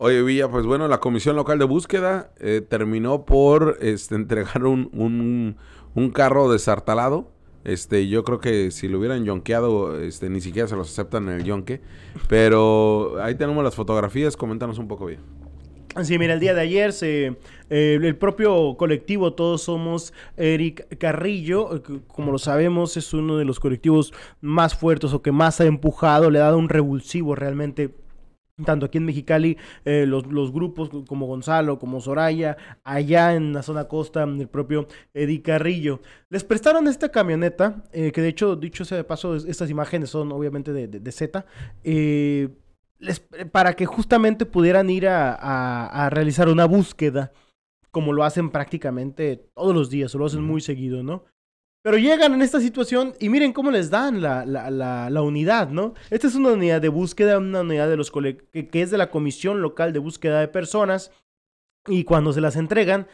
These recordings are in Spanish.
Oye, Villa, pues bueno, la Comisión Local de Búsqueda eh, terminó por este, entregar un, carro desartalado. Este, yo creo que si lo hubieran yonqueado, este, ni siquiera se los aceptan en el yonque. Pero ahí tenemos las fotografías, coméntanos un poco bien. Sí, mira, el día de ayer se, eh, el propio colectivo Todos Somos Eric Carrillo, eh, como lo sabemos, es uno de los colectivos más fuertes o que más ha empujado, le ha dado un revulsivo realmente tanto aquí en Mexicali, eh, los, los, grupos como Gonzalo, como Soraya, allá en la zona costa, el propio Eddy Carrillo. Les prestaron esta camioneta, eh, que de hecho, dicho sea de paso, estas imágenes son obviamente de, de, Z, eh, les, para que justamente pudieran ir a, a, realizar una búsqueda, como lo hacen prácticamente todos los días, o lo hacen muy seguido, ¿no? Pero llegan en esta situación y miren cómo les dan la, la, la, unidad, ¿no? Esta es una unidad de búsqueda, una unidad de los que, es de la Comisión Local de Búsqueda de Personas. Y cuando se las entregan,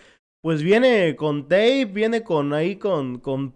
pues viene con tape, viene con ahí con, con,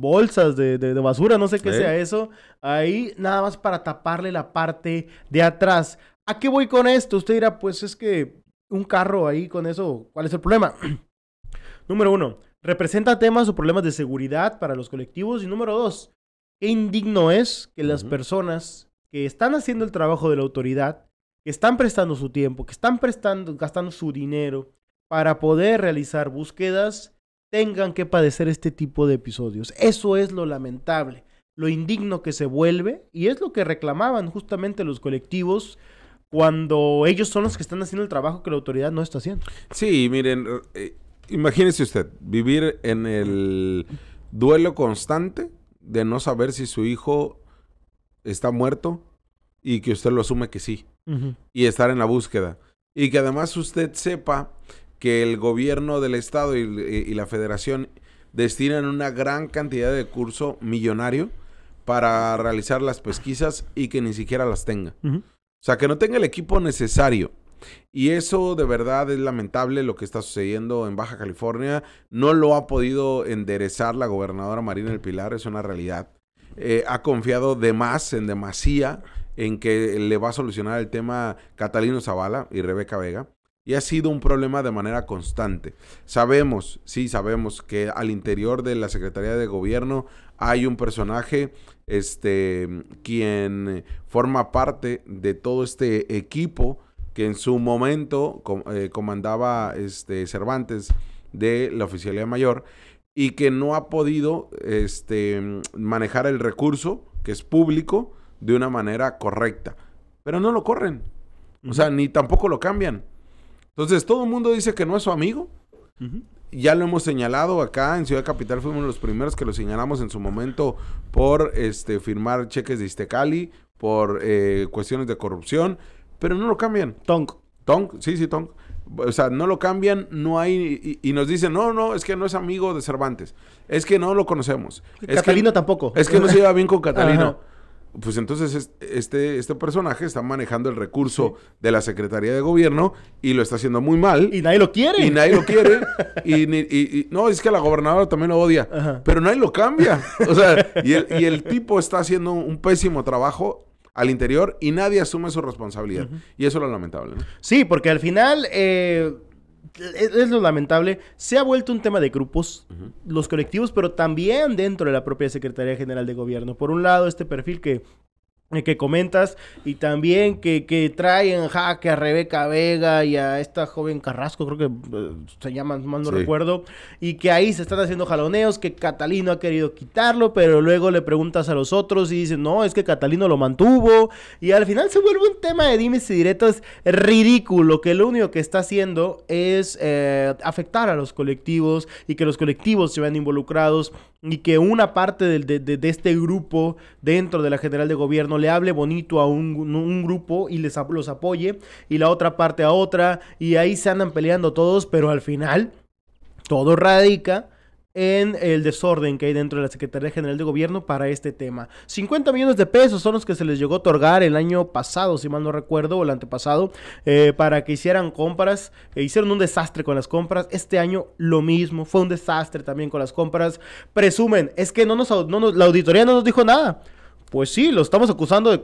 bolsas de, basura, no sé qué sea eso. Ahí nada más para taparle la parte de atrás. ¿A qué voy con esto? Usted dirá, pues es que un carro ahí con eso, ¿cuál es el problema? Número uno, representa temas o problemas de seguridad para los colectivos. Y número dos, qué indigno es que las personas que están haciendo el trabajo de la autoridad, que están prestando su tiempo, que están prestando, gastando su dinero para poder realizar búsquedas, tengan que padecer este tipo de episodios. Eso es lo lamentable, lo indigno que se vuelve y es lo que reclamaban justamente los colectivos cuando ellos son los que están haciendo el trabajo que la autoridad no está haciendo. Sí, miren, eh, Imagínese usted vivir en el duelo constante de no saber si su hijo está muerto y que usted lo asume que sí. Y estar en la búsqueda. Y que además usted sepa que el gobierno del estado y, la federación destinan una gran cantidad de curso millonario para realizar las pesquisas y que ni siquiera las tenga. O sea, que no tenga el equipo necesario y eso de verdad es lamentable lo que está sucediendo en Baja California. No lo ha podido enderezar la gobernadora Marina del Pilar, es una realidad. Eh, ha confiado de más, en demasía, en que le va a solucionar el tema Catalino Zavala y Rebeca Vega. Y ha sido un problema de manera constante. Sabemos, sí, sabemos que al interior de la Secretaría de Gobierno hay un personaje este, quien forma parte de todo este equipo que en su momento eh, comandaba este, Cervantes de la Oficialía Mayor y que no ha podido este, manejar el recurso, que es público, de una manera correcta. Pero no lo corren. O sea, ni tampoco lo cambian. Entonces, todo el mundo dice que no es su amigo. Ya lo hemos señalado acá en Ciudad Capital, fuimos los primeros que lo señalamos en su momento por este, firmar cheques de Istecali, por eh, cuestiones de corrupción pero no lo cambian. Tonk. Tonk, sí, sí, Tonk. O sea, no lo cambian, no hay. Y, nos dicen, no, no, es que no es amigo de Cervantes. Es que no lo conocemos. Catalino tampoco. Es que no se lleva bien con Catalino. Pues entonces este, este personaje está manejando el recurso de la Secretaría de Gobierno y lo está haciendo muy mal. Y nadie lo quiere. Y nadie lo quiere. y, no, es que la gobernadora también lo odia. Pero nadie lo cambia. O sea, y el tipo está haciendo un pésimo trabajo al interior y nadie asume su responsabilidad. Y eso es lo lamentable. Sí, porque al final... Eh, es lo lamentable, se ha vuelto un tema de grupos, los colectivos, pero también dentro de la propia Secretaría General de Gobierno. Por un lado, este perfil que que comentas y también que, que traen jaque a Rebeca Vega y a esta joven Carrasco, creo que eh, se llama, mal no recuerdo, y que ahí se están haciendo jaloneos, que Catalino ha querido quitarlo, pero luego le preguntas a los otros y dicen, no, es que Catalino lo mantuvo, y al final se vuelve un tema de dimes y directos ridículo, que lo único que está haciendo es eh, afectar a los colectivos y que los colectivos se vean involucrados y que una parte de, este grupo dentro de la General de Gobierno le hable bonito a un, grupo y les, los apoye, y la otra parte a otra, y ahí se andan peleando todos, pero al final todo radica en el desorden que hay dentro de la Secretaría General de Gobierno para este tema. 50 millones de pesos son los que se les llegó a otorgar el año pasado, si mal no recuerdo, o el antepasado, eh, para que hicieran compras. Eh, hicieron un desastre con las compras. Este año lo mismo, fue un desastre también con las compras. Presumen, es que la auditoría no nos dijo nada pues sí, los estamos acusando de,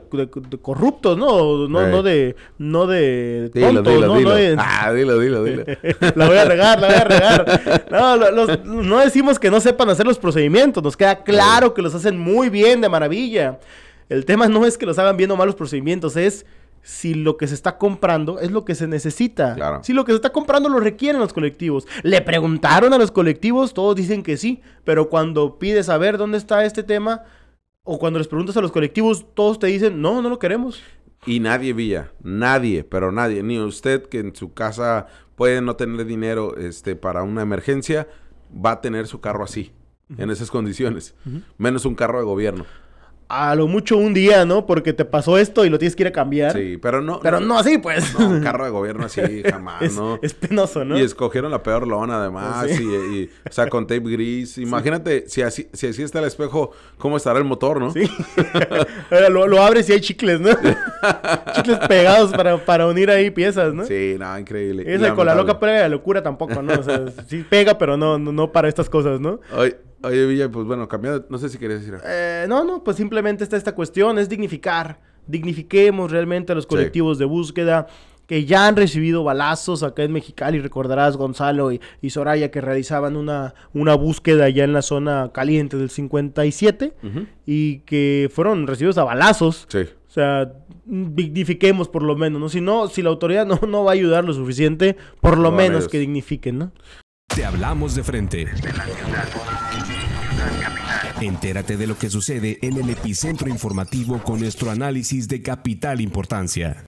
corruptos, ¿no? No, de, no de dilo, ¿no? Dilo. Ah, dilo, dilo, dilo. la voy a regar, la voy a regar. No, no decimos que no sepan hacer los procedimientos, nos queda claro que los hacen muy bien, de maravilla. El tema no es que los hagan bien o malos procedimientos, es si lo que se está comprando es lo que se necesita. Claro. Si lo que se está comprando lo requieren los colectivos. Le preguntaron a los colectivos, todos dicen que sí, pero cuando pides saber dónde está este tema, o cuando les preguntas a los colectivos, todos te dicen, no, no lo queremos. Y nadie vía, nadie, pero nadie, ni usted que en su casa puede no tener dinero este, para una emergencia, va a tener su carro así, en esas condiciones, menos un carro de gobierno a lo mucho un día, ¿no? Porque te pasó esto y lo tienes que ir a cambiar. Sí, pero no. Pero no, así, pues. un carro de gobierno así, jamás, ¿no? Es penoso, ¿no? Y escogieron la peor lona, además. Y, o sea, con tape gris. Imagínate, si, así, si así está el espejo, ¿cómo estará el motor, no? Sí. lo, lo, abres y hay chicles, ¿no? chicles pegados para, unir ahí piezas, ¿no? Sí, nada, no, increíble. Esa con la loca prueba de locura tampoco, ¿no? O sea, sí pega, pero no, no, no para estas cosas, ¿no? Ay. Oye, Villa, pues bueno, cambiado, no sé si querías decir algo. Eh, no, no, pues simplemente está esta cuestión, es dignificar, dignifiquemos realmente a los colectivos de búsqueda que ya han recibido balazos acá en Mexicali, recordarás Gonzalo y, Soraya que realizaban una, una búsqueda allá en la zona caliente del 57 y que fueron recibidos a balazos. Sí. O sea, dignifiquemos por lo menos, ¿no? Si no, si la autoridad no, no va a ayudar lo suficiente, por lo menos que dignifiquen, ¿no? Te hablamos de frente. Entérate de lo que sucede en el epicentro informativo con nuestro análisis de capital importancia.